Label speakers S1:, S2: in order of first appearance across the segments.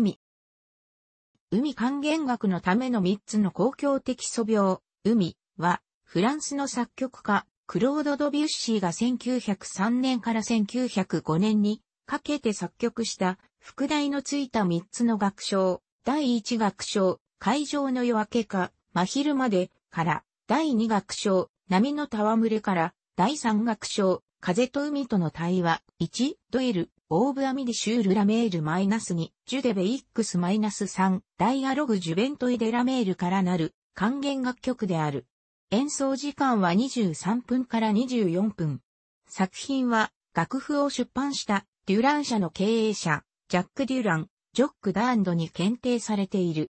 S1: 海。海還元学のための3つの公共的素描、海は、フランスの作曲家、クロード・ドビュッシーが1903年から1905年にかけて作曲した、副題のついた3つの楽章、第1楽章、海上の夜明けか、真昼まで、から、第2楽章、波の戯れから、第3楽章、風と海との対話、1、ドエル、オーブアミリシュールラメールマイナス2、ジュデベイックスマイナス3、ダイアログジュベントイデラメールからなる還元楽曲である。演奏時間は23分から24分。作品は楽譜を出版したデュラン社の経営者、ジャック・デュラン、ジョック・ダーンドに検定されている。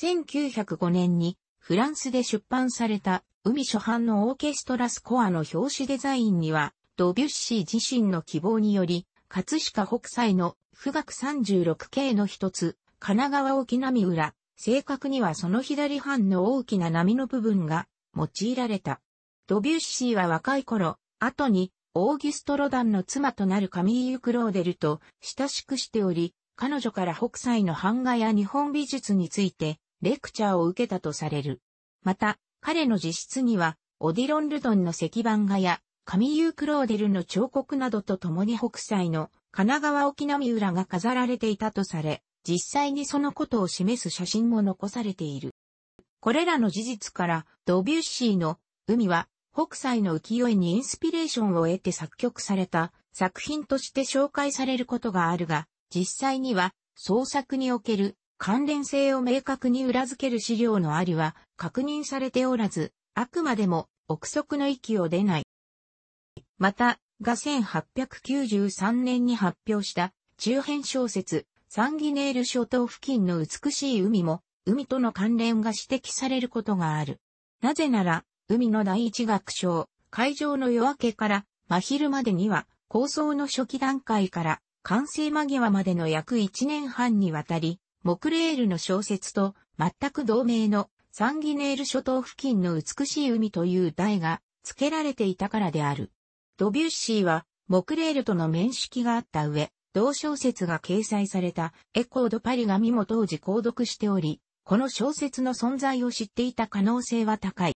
S1: 1905年にフランスで出版された海初版のオーケストラスコアの表紙デザインには、ドビュッシー自身の希望により、葛飾北斎の富岳36景の一つ、神奈川沖波裏、正確にはその左半の大きな波の部分が用いられた。ドビュッシーは若い頃、後にオーギュスト・ロダンの妻となるカミーユ・クローデルと親しくしており、彼女から北斎の版画や日本美術についてレクチャーを受けたとされる。また、彼の自室には、オディロン・ルドンの石版画や、神ユークローデルの彫刻などと共に北斎の神奈川沖浪浦が飾られていたとされ、実際にそのことを示す写真も残されている。これらの事実から、ドビュッシーの海は北斎の浮世絵にインスピレーションを得て作曲された作品として紹介されることがあるが、実際には創作における関連性を明確に裏付ける資料のありは確認されておらず、あくまでも憶測の域を出ないまた、が1893年に発表した中編小説、サンギネール諸島付近の美しい海も、海との関連が指摘されることがある。なぜなら、海の第一楽章、海上の夜明けから、真昼までには、構想の初期段階から、完成間際までの約1年半にわたり、モクレールの小説と、全く同名の、サンギネール諸島付近の美しい海という題が、付けられていたからである。ドビュッシーは、モクレールとの面識があった上、同小説が掲載されたエコードパリ紙も当時購読しており、この小説の存在を知っていた可能性は高い。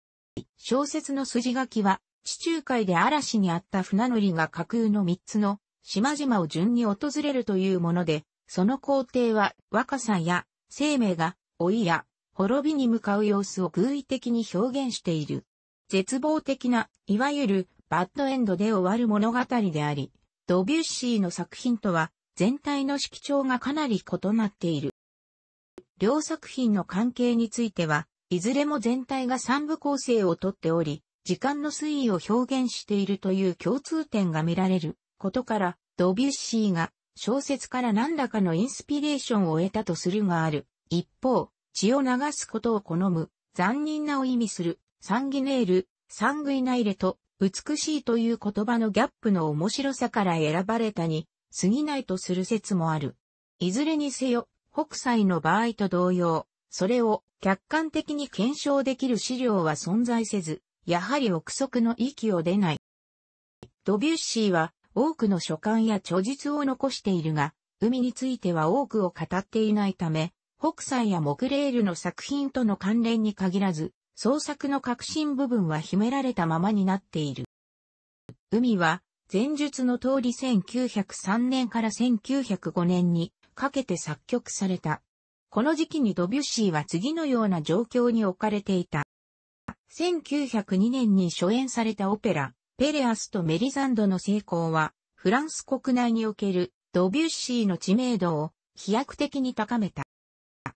S1: 小説の筋書きは、地中海で嵐にあった船乗りが架空の3つの島々を順に訪れるというもので、その工程は若さや生命が老いや滅びに向かう様子を偶意的に表現している。絶望的な、いわゆるバッドエンドで終わる物語であり、ドビュッシーの作品とは全体の色調がかなり異なっている。両作品の関係については、いずれも全体が三部構成をとっており、時間の推移を表現しているという共通点が見られることから、ドビュッシーが小説から何らかのインスピレーションを得たとするがある。一方、血を流すことを好む、残忍なを意味する、サンギネール、サングイナイレと美しいという言葉のギャップの面白さから選ばれたに過ぎないとする説もある。いずれにせよ、北斎の場合と同様、それを客観的に検証できる資料は存在せず、やはり憶測の域を出ない。ドビュッシーは多くの書簡や著述を残しているが、海については多くを語っていないため、北斎やモクレールの作品との関連に限らず、創作の核心部分は秘められたままになっている。海は、前述の通り1903年から1905年にかけて作曲された。この時期にドビュッシーは次のような状況に置かれていた。1902年に初演されたオペラ、ペレアスとメリザンドの成功は、フランス国内におけるドビュッシーの知名度を飛躍的に高めた。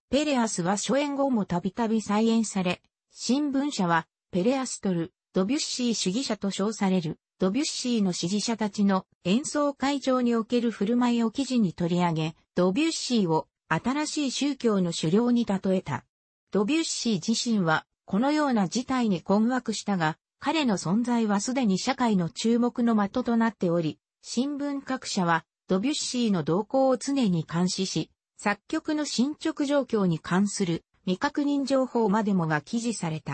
S1: ペレアスは初演後もたびたび再演され、新聞社は、ペレアストル、ドビュッシー主義者と称される、ドビュッシーの支持者たちの演奏会場における振る舞いを記事に取り上げ、ドビュッシーを新しい宗教の首領に例えた。ドビュッシー自身は、このような事態に困惑したが、彼の存在はすでに社会の注目の的となっており、新聞各社はドビュッシーの動向を常に監視し、作曲の進捗状況に関する未確認情報までもが記事された。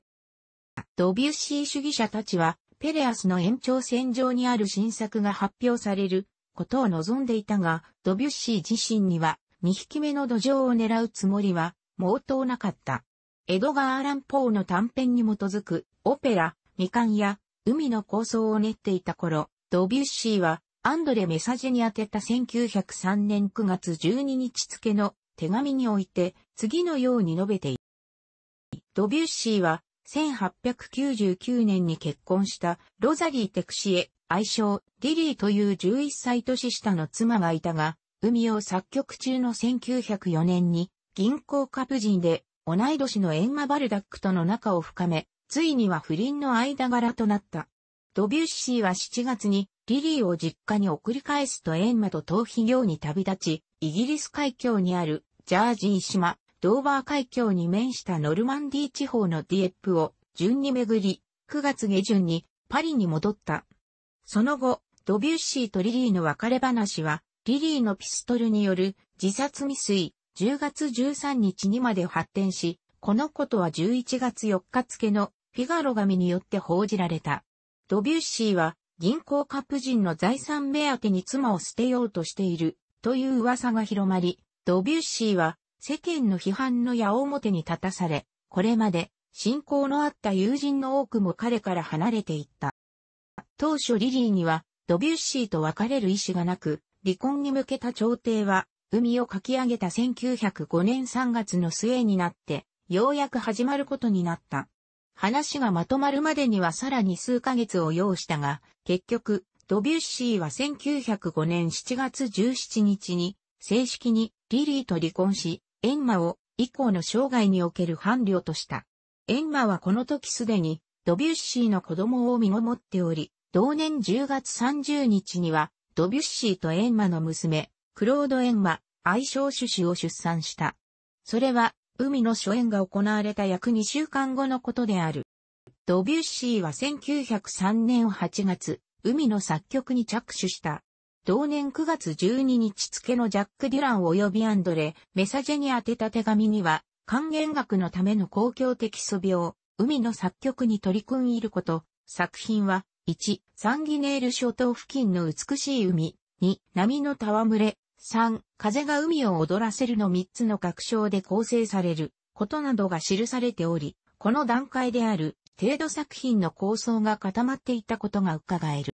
S1: ドビュッシー主義者たちは、ペレアスの延長線上にある新作が発表されることを望んでいたが、ドビュッシー自身には、2匹目の土壌を狙うつもりは、毛頭なかった。エドガー・アラン・ポーの短編に基づく、オペラ、未完や、海の構想を練っていた頃、ドビュッシーは、アンドレ・メサジェに宛てた1903年9月12日付の手紙において次のように述べている。ドビュッシーは1899年に結婚したロザリー・テクシエ、愛称リリーという11歳年下の妻がいたが、海を作曲中の1904年に銀行カプジンで同い年のエンマ・バルダックとの仲を深め、ついには不倫の間柄となった。ドビュッシーは7月にリリーを実家に送り返すとエンマと逃避業に旅立ち、イギリス海峡にあるジャージー島、ドーバー海峡に面したノルマンディー地方のディエップを順に巡り、9月下旬にパリに戻った。その後、ドビュッシーとリリーの別れ話は、リリーのピストルによる自殺未遂、10月13日にまで発展し、このことは11月4日付のフィガロ紙によって報じられた。ドビュッシーは銀行カップ人の財産目当てに妻を捨てようとしているという噂が広まり、ドビュッシーは世間の批判の矢面に立たされ、これまで信仰のあった友人の多くも彼から離れていった。当初リリーにはドビュッシーと別れる意思がなく、離婚に向けた調停は、海を書き上げた1905年3月の末になって、ようやく始まることになった。話がまとまるまでにはさらに数ヶ月を要したが、結局、ドビュッシーは1905年7月17日に、正式にリリーと離婚し、エンマを以降の生涯における伴侶とした。エンマはこの時すでにドビュッシーの子供を身ごもっており、同年10月30日にはドビュッシーとエンマの娘、クロード・エンマ、愛称種子を出産した。それは、海の初演が行われた約2週間後のことである。ドビュッシーは1903年8月、海の作曲に着手した。同年9月12日付のジャック・デュラン及びアンドレ・メサジェに宛てた手紙には、還元学のための公共的素描、海の作曲に取り組んいること、作品は、1、サンギネール諸島付近の美しい海、2、波の戯れ、3、風が海を踊らせるの3つの楽章で構成される、ことなどが記されており、この段階である、程度作品の構想が固まっていたことが伺える。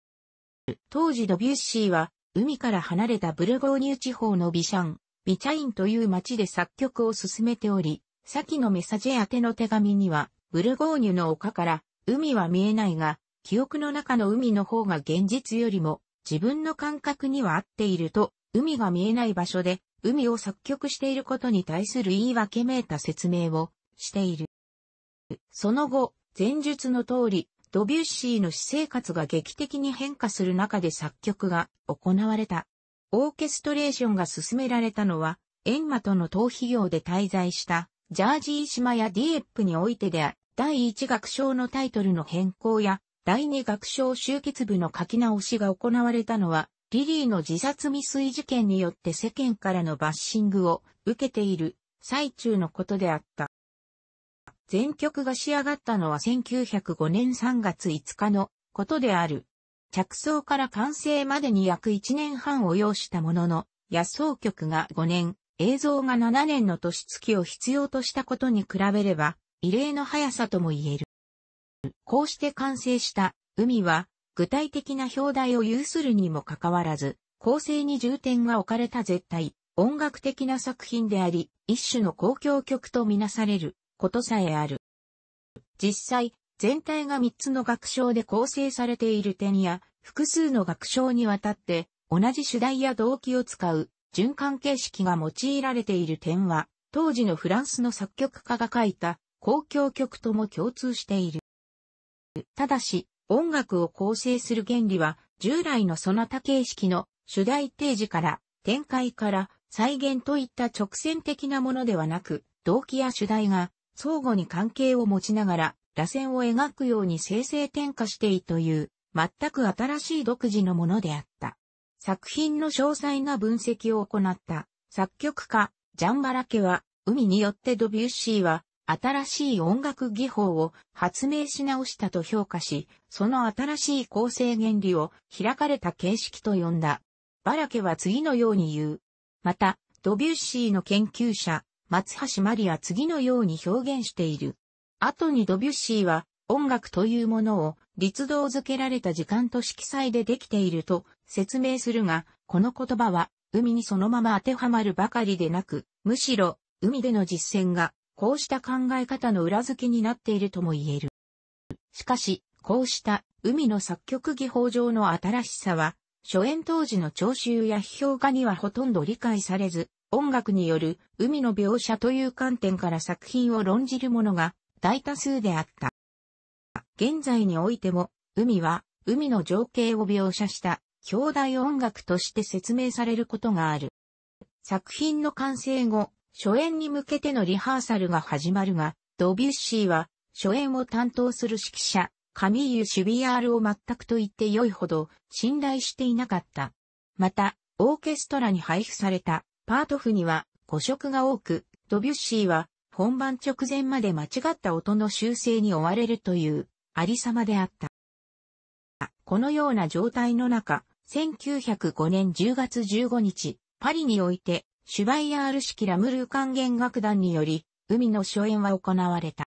S1: 当時ドビュッシーは、海から離れたブルゴーニュ地方のビシャン、ビチャインという町で作曲を進めており、先のメサジェ宛ての手紙には、ブルゴーニュの丘から海は見えないが、記憶の中の海の方が現実よりも自分の感覚には合っていると、海が見えない場所で海を作曲していることに対する言い訳めいた説明をしている。その後、前述の通り、ドビュッシーの私生活が劇的に変化する中で作曲が行われた。オーケストレーションが進められたのは、エンマとの逃避業で滞在したジャージー島やディエップにおいてであ第1楽章のタイトルの変更や第2楽章集結部の書き直しが行われたのはリリーの自殺未遂事件によって世間からのバッシングを受けている最中のことであった。全曲が仕上がったのは1905年3月5日のことである。着想から完成までに約1年半を要したものの、野草曲が5年、映像が7年の年月を必要としたことに比べれば、異例の速さとも言える。こうして完成した海は、具体的な表題を有するにもかかわらず、構成に重点が置かれた絶対、音楽的な作品であり、一種の公共曲とみなされる。ことさえある。実際、全体が3つの学章で構成されている点や、複数の学章にわたって、同じ主題や動機を使う、循環形式が用いられている点は、当時のフランスの作曲家が書いた、公共曲とも共通している。ただし、音楽を構成する原理は、従来のその他形式の主題提示から、展開から、再現といった直線的なものではなく、動機や主題が相互に関係を持ちながら、螺旋を描くように生成転化していいという、全く新しい独自のものであった。作品の詳細な分析を行った作曲家、ジャンバラケは、海によってドビュッシーは、新しい音楽技法を発明し直したと評価し、その新しい構成原理を開かれた形式と呼んだ。バラケは次のように言う。また、ドビュッシーの研究者、松橋マリア次のように表現している。後にドビュッシーは音楽というものを立動づけられた時間と色彩でできていると説明するが、この言葉は海にそのまま当てはまるばかりでなく、むしろ海での実践がこうした考え方の裏付けになっているとも言える。しかし、こうした海の作曲技法上の新しさは、初演当時の聴衆や批評家にはほとんど理解されず、音楽による海の描写という観点から作品を論じるものが大多数であった。現在においても、海は海の情景を描写した兄弟音楽として説明されることがある。作品の完成後、初演に向けてのリハーサルが始まるが、ドビュッシーは初演を担当する指揮者、カミーユ・シュビアールを全くと言って良いほど信頼していなかった。また、オーケストラに配布されたパート譜には誤色が多く、ドビュッシーは本番直前まで間違った音の修正に追われるというありさまであった。このような状態の中、1905年10月15日、パリにおいて、シュバイヤール式ラムルー管弦楽団により、海の初演は行われた。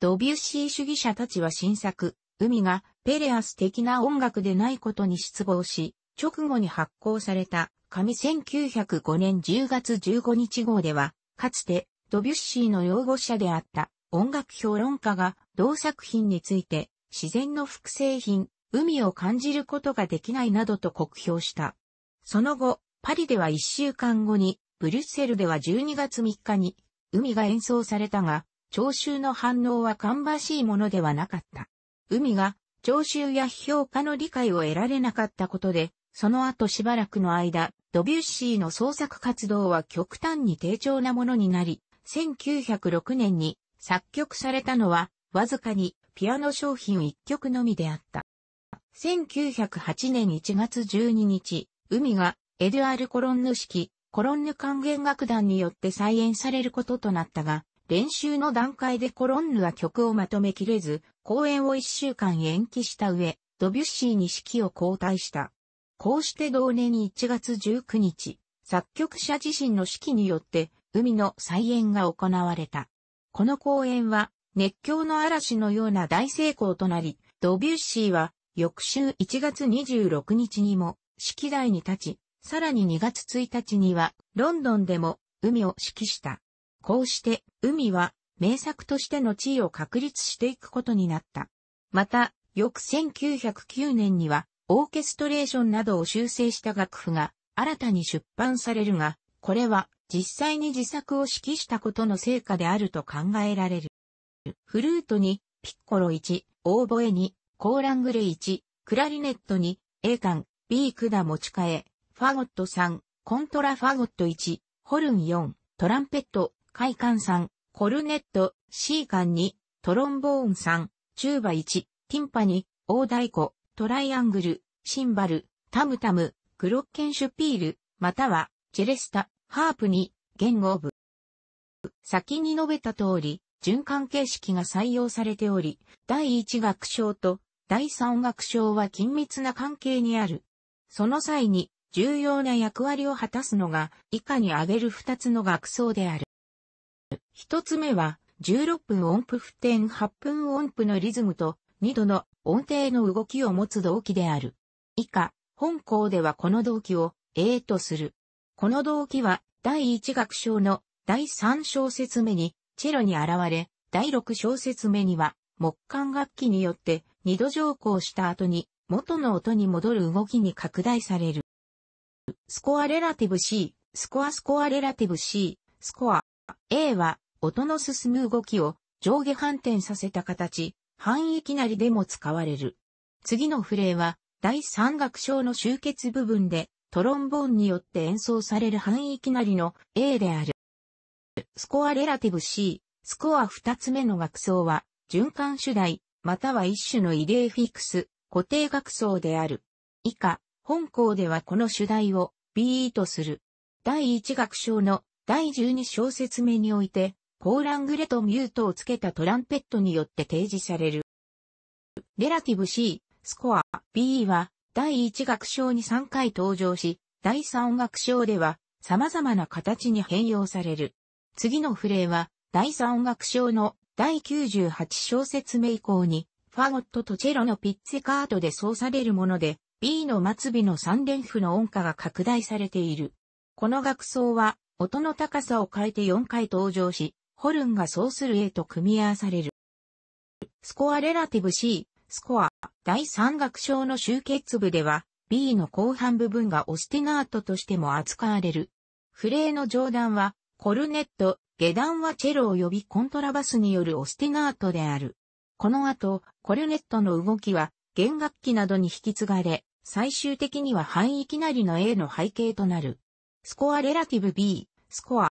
S1: ドビュッシー主義者たちは新作、海がペレアス的な音楽でないことに失望し、直後に発行された紙1905年10月15日号では、かつてドビュッシーの擁護者であった音楽評論家が同作品について自然の複製品、海を感じることができないなどと酷評した。その後、パリでは1週間後に、ブリュッセルでは12月3日に、海が演奏されたが、聴衆の反応は芳しいものではなかった。海が、聴衆や評価の理解を得られなかったことで、その後しばらくの間、ドビュッシーの創作活動は極端に低調なものになり、1906年に作曲されたのは、わずかにピアノ商品1曲のみであった。1908年1月12日、海がエドゥアール・コロンヌ式、コロンヌ管弦楽団によって再演されることとなったが、練習の段階でコロンヌは曲をまとめきれず、公演を1週間延期した上、ドビュッシーに式を交代した。こうして同年1月19日、作曲者自身の指揮によって海の再演が行われた。この公演は熱狂の嵐のような大成功となり、ドビュッシーは翌週1月26日にも指揮台に立ち、さらに2月1日にはロンドンでも海を指揮した。こうして海は名作としての地位を確立していくことになった。また、翌1909年にはオーケストレーションなどを修正した楽譜が新たに出版されるが、これは実際に自作を指揮したことの成果であると考えられる。フルートにピッコロ1、オーボエ2、コーラングレ1、クラリネットに A 管、B 管持ち替え、ファゴット3、コントラファゴット1、ホルン4、トランペット、カ管3、コルネット、C 管2、トロンボーン3、チューバ1、ティンパ2、大太鼓、トライアングル、シンバル、タムタム、グロッケンシュピール、または、チェレスタ、ハープに、言語部。先に述べた通り、循環形式が採用されており、第1楽章と第3楽章は緊密な関係にある。その際に重要な役割を果たすのが以下に挙げる2つの楽章である。1つ目は16分音符不転8分音符のリズムと2度の音程の動きを持つ動機である。以下、本校ではこの動機を A とする。この動機は第1楽章の第3小節目にチェロに現れ、第6小節目には木管楽器によって2度上行した後に元の音に戻る動きに拡大される。スコアレラティブ C、スコアスコアレラティブ C、スコア A は音の進む動きを上下反転させた形、範囲きなりでも使われる。次のフレーは、第三楽章の集結部分で、トロンボーンによって演奏される範囲きなりの A である。スコアレラティブ C、スコア二つ目の楽章は、循環主題、または一種のイデーフィクス、固定楽章である。以下、本校ではこの主題を B とする。第一楽章の第十二小節目において、コーラングレとミュートをつけたトランペットによって提示される。レラティブ C、スコア B は第1楽章に3回登場し、第3楽章では様々な形に変容される。次のフレーは第3楽章の第98小節目以降にファゴットとチェロのピッツェカートで奏されるもので B の末尾の3連符の音歌が拡大されている。この楽奏は音の高さを変えて4回登場し、ホルンがそうする A と組み合わされる。スコアレラティブ C、スコア、第三楽章の集結部では、B の後半部分がオスティナートとしても扱われる。フレーの上段は、コルネット、下段はチェロ及びコントラバスによるオスティナートである。この後、コルネットの動きは、弦楽器などに引き継がれ、最終的には範囲きなりの A の背景となる。スコアレラティブ B、スコア。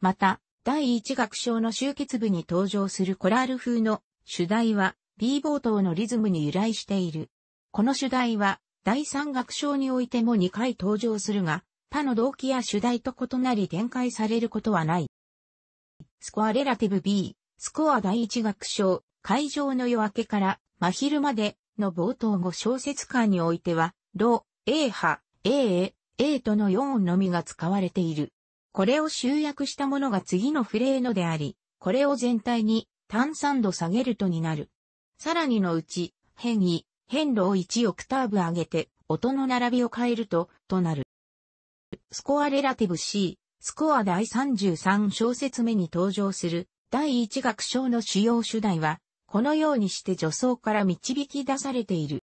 S1: また、第一楽章の集結部に登場するコラール風の主題は B 冒頭のリズムに由来している。この主題は第三楽章においても2回登場するが、他の動機や主題と異なり展開されることはない。スコアレラティブ B、スコア第一楽章、会場の夜明けから真昼までの冒頭後小説間においては、ロ、A 波、A、A、A との4音のみが使われている。これを集約したものが次のフレーノであり、これを全体に単酸度下げるとになる。さらにのうち、変異、変路を1オクターブ上げて、音の並びを変えると、となる。スコアレラティブ C、スコア第33小節目に登場する、第1楽章の主要主題は、このようにして助走から導き出されている。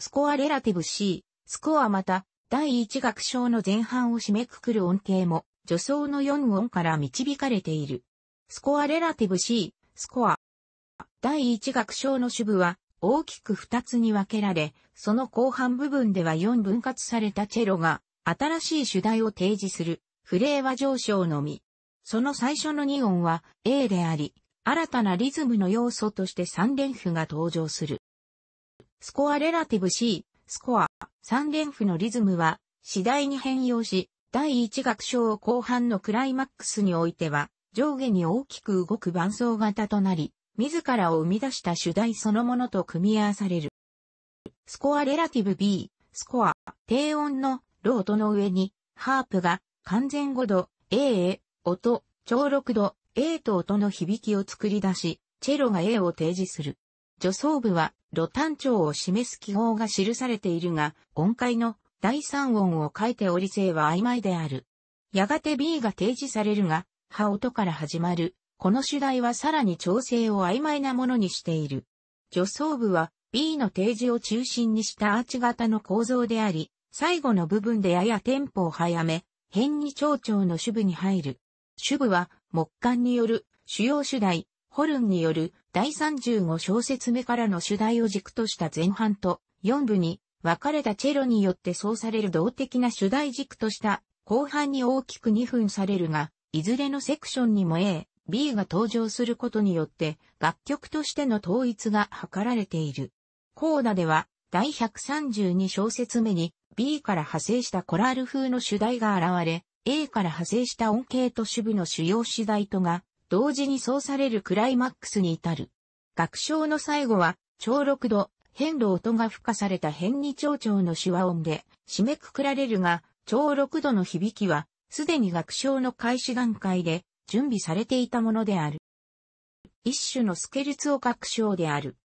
S1: スコアレラティブ C、スコアまた、第1楽章の前半を締めくくる音程も、助走の4音から導かれている。スコアレラティブ C、スコア。第1楽章の主部は大きく2つに分けられ、その後半部分では4分割されたチェロが新しい主題を提示するフレーは上昇のみ。その最初の2音は A であり、新たなリズムの要素として3連符が登場する。スコアレラティブ C、スコア、3連符のリズムは次第に変容し、第1楽章後半のクライマックスにおいては、上下に大きく動く伴奏型となり、自らを生み出した主題そのものと組み合わされる。スコアレラティブ B、スコア、低音のロートの上に、ハープが完全5度、A へ、音、超6度、A と音の響きを作り出し、チェロが A を提示する。助走部は、ロ単調を示す記号が記されているが、音階の第三音を書いており性は曖昧である。やがて B が提示されるが、は音から始まる。この主題はさらに調整を曖昧なものにしている。助走部は B の提示を中心にしたアーチ型の構造であり、最後の部分でややテンポを早め、変に蝶々の主部に入る。主部は木管による主要主題、ホルンによる第35小節目からの主題を軸とした前半と4部に別れたチェロによって奏される動的な主題軸とした後半に大きく2分されるが、いずれのセクションにも A、B が登場することによって楽曲としての統一が図られている。コーダでは第132小節目に B から派生したコラール風の主題が現れ、A から派生した音形と主部の主要主題とが同時に奏されるクライマックスに至る。楽章の最後は、超六度、変の音が付加された変二長調の手話音で締めくくられるが、超六度の響きは、すでに楽章の開始段階で準備されていたものである。一種のスケルツオ楽章である。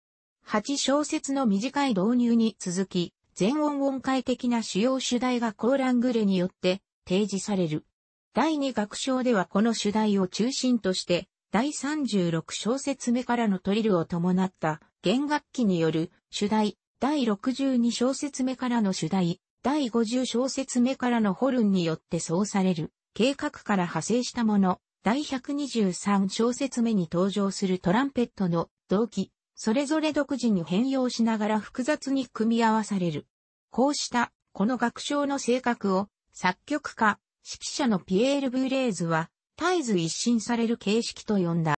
S1: 八小節の短い導入に続き、全音音階的な主要主題がコーラングレによって提示される。第二楽章ではこの主題を中心として、第36小節目からのトリルを伴った弦楽器による主題、第62小節目からの主題、第50小節目からのホルンによってそうされる、計画から派生したもの、第123小節目に登場するトランペットの動機、それぞれ独自に変容しながら複雑に組み合わされる。こうした、この学章の性格を、作曲家、指揮者のピエール・ブーレーズは、絶えず一新される形式と呼んだ。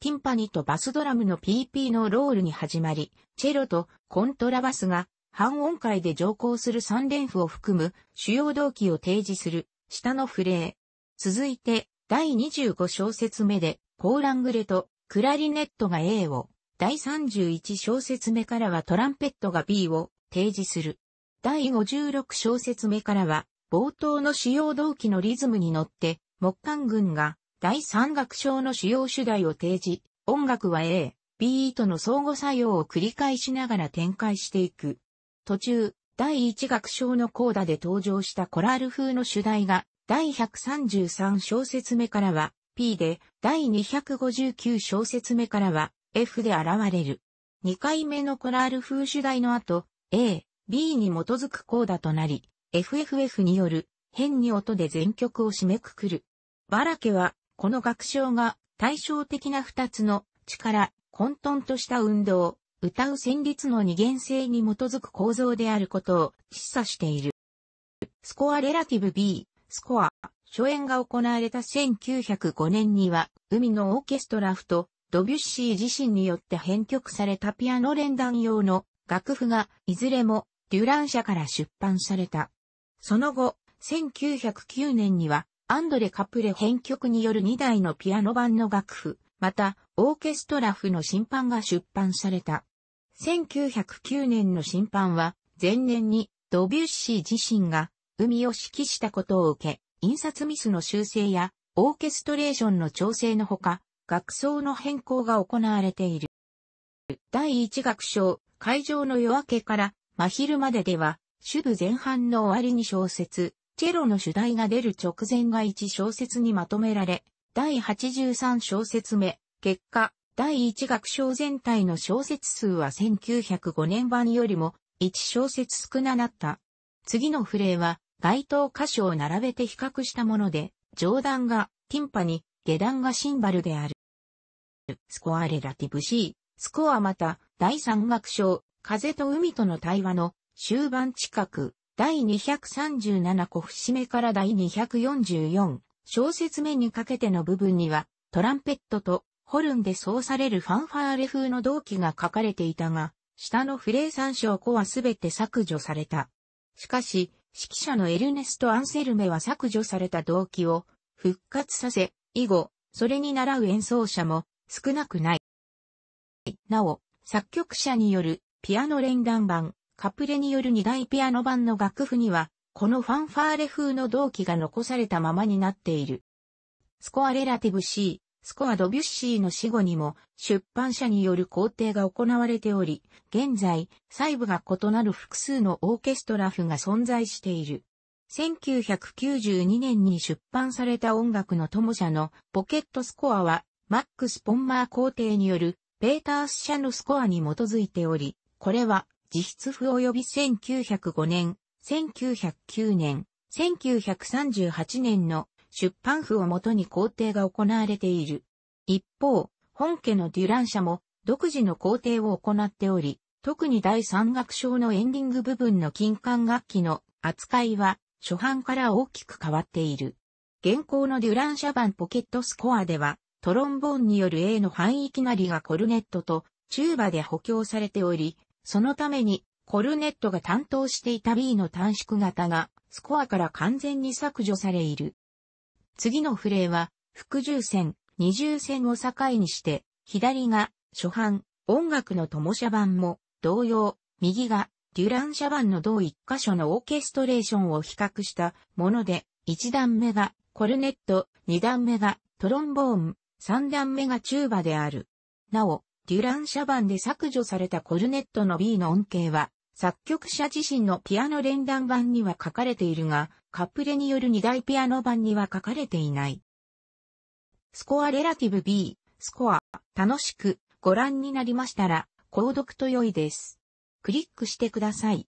S1: ティンパニとバスドラムの PP のロールに始まり、チェロとコントラバスが半音階で乗降する3連符を含む主要動機を提示する下のフレー。続いて第25小節目でコーラングレとクラリネットが A を、第31小節目からはトランペットが B を提示する。第56小節目からは冒頭の主要動機のリズムに乗って木管群が第三楽章の主要主題を提示、音楽は A、B との相互作用を繰り返しながら展開していく。途中、第一楽章のコーダで登場したコラール風の主題が、第133小節目からは P で、第259小節目からは F で現れる。2回目のコラール風主題の後、A、B に基づくコーダとなり、FFF による変に音で全曲を締めくくる。バラケはこの学章が対照的な二つの力、混沌とした運動、歌う旋律の二元性に基づく構造であることを示唆している。スコアレラティブ B、スコア、初演が行われた1905年には、海のオーケストラフとドビュッシー自身によって編曲されたピアノ連弾用の楽譜がいずれもデュラン社から出版された。その後、1909年にはアンドレ・カプレ編曲による2台のピアノ版の楽譜、また、オーケストラ譜の審判が出版された。1909年の審判は、前年にドビュッシー自身が海を指揮したことを受け、印刷ミスの修正やオーケストレーションの調整のほか、楽奏の変更が行われている。第1楽章、会場の夜明けから真昼まででは、主部前半の終わりに小説、チェロの主題が出る直前が1小節にまとめられ、第83小節目、結果、第1楽章全体の小節数は1905年版よりも1小節少ななった。次のフレーは、該当箇所を並べて比較したもので、上段がティンパに、下段がシンバルである。スコアレラティブ C、スコアまた、第3楽章、風と海との対話の終盤近く、第237個節目から第244小説目にかけての部分には、トランペットとホルンで奏されるファンファーレ風の動機が書かれていたが、下のフレー参照項はすべて削除された。しかし、指揮者のエルネスト・アンセルメは削除された動機を復活させ、以後、それに習う演奏者も少なくない。なお、作曲者によるピアノ連弾版、カプレによる二大ピアノ版の楽譜には、このファンファーレ風の同期が残されたままになっている。スコアレラティブ C、スコアドビュッシーの死後にも出版社による工程が行われており、現在、細部が異なる複数のオーケストラ譜が存在している。1992年に出版された音楽の友社のポケットスコアは、マックス・ポンマー工程によるペータース社のスコアに基づいており、これは自筆譜及び1905年、1909年、1938年の出版譜をもとに工程が行われている。一方、本家のデュラン社も独自の工程を行っており、特に第三楽章のエンディング部分の金管楽器の扱いは初版から大きく変わっている。現行のデュラン社版ポケットスコアでは、トロンボーンによる A の範囲きなりがコルネットとチューバで補強されており、そのために、コルネットが担当していた B の短縮型が、スコアから完全に削除されいる。次のフレーは、複重線、二重線を境にして、左が、初版、音楽の友社版も、同様、右が、デュラン社版の同一箇所のオーケストレーションを比較したもので、一段目が、コルネット、二段目が、トロンボーン、三段目がチューバである。なお、デュラン社版で削除されたコルネットの B の音形は、作曲者自身のピアノ連弾版には書かれているが、カプレによる二大ピアノ版には書かれていない。スコアレラティブ B、スコア、楽しくご覧になりましたら、購読と良いです。クリックしてください。